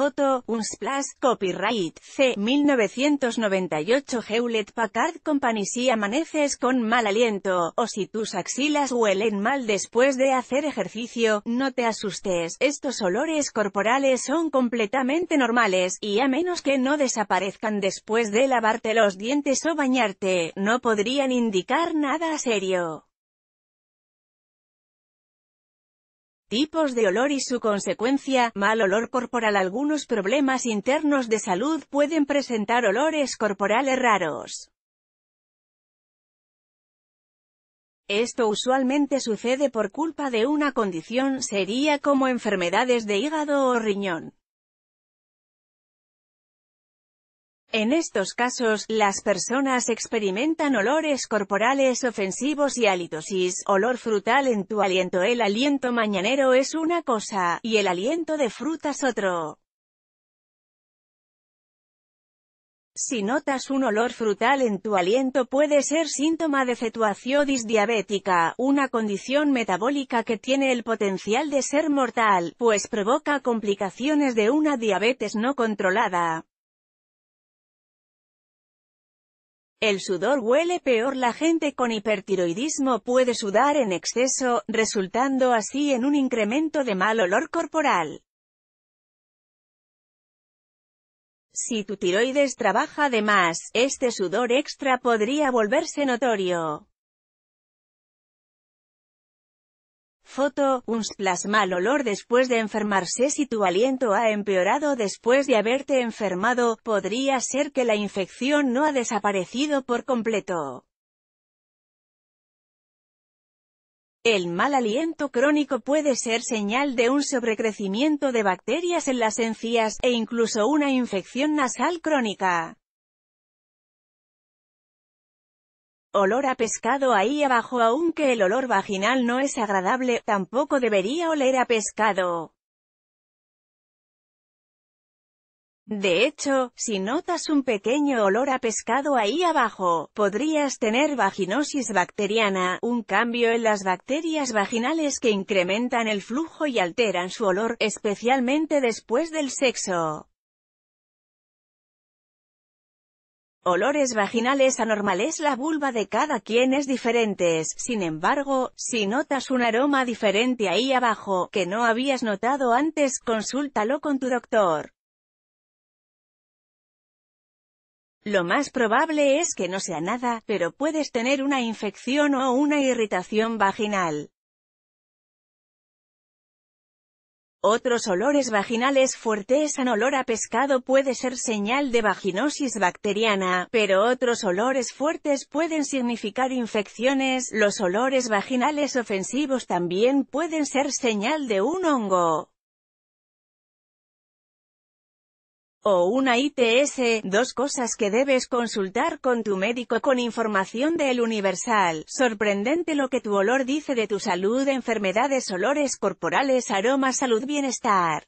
Foto, splash, Copyright, C. 1998 Hewlett Packard Company Si amaneces con mal aliento, o si tus axilas huelen mal después de hacer ejercicio, no te asustes, estos olores corporales son completamente normales, y a menos que no desaparezcan después de lavarte los dientes o bañarte, no podrían indicar nada serio. Tipos de olor y su consecuencia, mal olor corporal Algunos problemas internos de salud pueden presentar olores corporales raros. Esto usualmente sucede por culpa de una condición seria como enfermedades de hígado o riñón. En estos casos, las personas experimentan olores corporales ofensivos y halitosis, olor frutal en tu aliento. El aliento mañanero es una cosa, y el aliento de frutas otro. Si notas un olor frutal en tu aliento puede ser síntoma de fetuacidis diabética, una condición metabólica que tiene el potencial de ser mortal, pues provoca complicaciones de una diabetes no controlada. El sudor huele peor. La gente con hipertiroidismo puede sudar en exceso, resultando así en un incremento de mal olor corporal. Si tu tiroides trabaja de más, este sudor extra podría volverse notorio. Foto, un splash mal olor después de enfermarse Si tu aliento ha empeorado después de haberte enfermado, podría ser que la infección no ha desaparecido por completo. El mal aliento crónico puede ser señal de un sobrecrecimiento de bacterias en las encías, e incluso una infección nasal crónica. olor a pescado ahí abajo aunque el olor vaginal no es agradable, tampoco debería oler a pescado. De hecho, si notas un pequeño olor a pescado ahí abajo, podrías tener vaginosis bacteriana, un cambio en las bacterias vaginales que incrementan el flujo y alteran su olor, especialmente después del sexo. olores vaginales anormales La vulva de cada quien es diferente, sin embargo, si notas un aroma diferente ahí abajo, que no habías notado antes, consúltalo con tu doctor. Lo más probable es que no sea nada, pero puedes tener una infección o una irritación vaginal. Otros olores vaginales fuertes en olor a pescado puede ser señal de vaginosis bacteriana, pero otros olores fuertes pueden significar infecciones. Los olores vaginales ofensivos también pueden ser señal de un hongo. o una ITS, dos cosas que debes consultar con tu médico con información del Universal. Sorprendente lo que tu olor dice de tu salud, enfermedades, olores corporales, aromas, salud, bienestar.